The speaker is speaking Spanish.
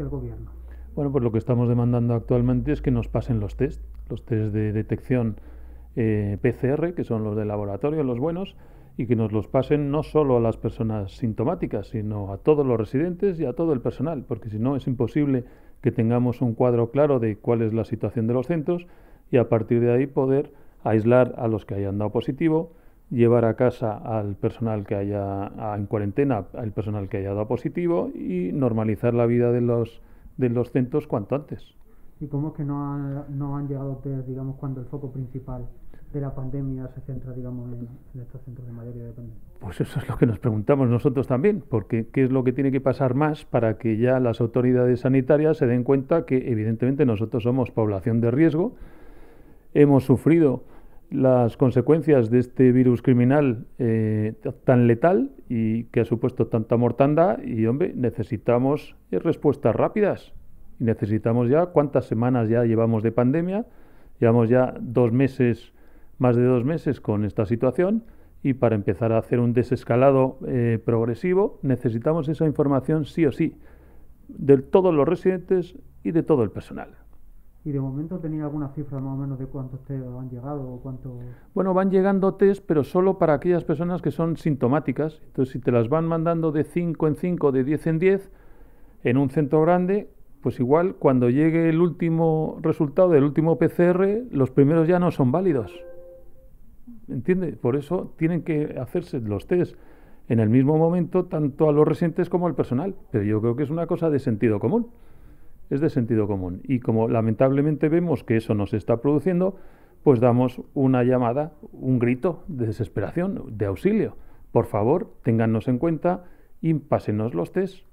el gobierno. Bueno, pues lo que estamos demandando actualmente es que nos pasen los test, los test de detección eh, PCR, que son los de laboratorio, los buenos, y que nos los pasen no solo a las personas sintomáticas, sino a todos los residentes y a todo el personal, porque si no es imposible que tengamos un cuadro claro de cuál es la situación de los centros y a partir de ahí poder aislar a los que hayan dado positivo, llevar a casa al personal que haya en cuarentena, al personal que haya dado positivo y normalizar la vida de los, de los centros cuanto antes. ¿Y cómo es que no, no han llegado ustedes, digamos, cuando el foco principal de la pandemia se centra, digamos, en, estos centros de mayoría de pandemia? Pues eso es lo que nos preguntamos nosotros también, porque ¿qué es lo que tiene que pasar más para que ya las autoridades sanitarias se den cuenta que evidentemente nosotros somos población de riesgo, hemos sufrido las consecuencias de este virus criminal eh, tan letal y que ha supuesto tanta mortandad y, hombre, necesitamos eh, respuestas rápidas. Y necesitamos ya, ¿cuántas semanas ya llevamos de pandemia? Llevamos ya dos meses, más de dos meses con esta situación y para empezar a hacer un desescalado eh, progresivo necesitamos esa información sí o sí de todos los residentes y de todo el personal. Y de momento tenía alguna cifra más o menos de cuántos test han llegado o cuánto... Bueno, van llegando test, pero solo para aquellas personas que son sintomáticas. Entonces, si te las van mandando de 5 en 5, de 10 en 10, en un centro grande, pues igual cuando llegue el último resultado del último PCR, los primeros ya no son válidos. ¿Entiendes? Por eso tienen que hacerse los test en el mismo momento tanto a los residentes como al personal. Pero yo creo que es una cosa de sentido común es de sentido común. Y como lamentablemente vemos que eso no se está produciendo, pues damos una llamada, un grito de desesperación, de auxilio. Por favor, téngannos en cuenta y pásenos los test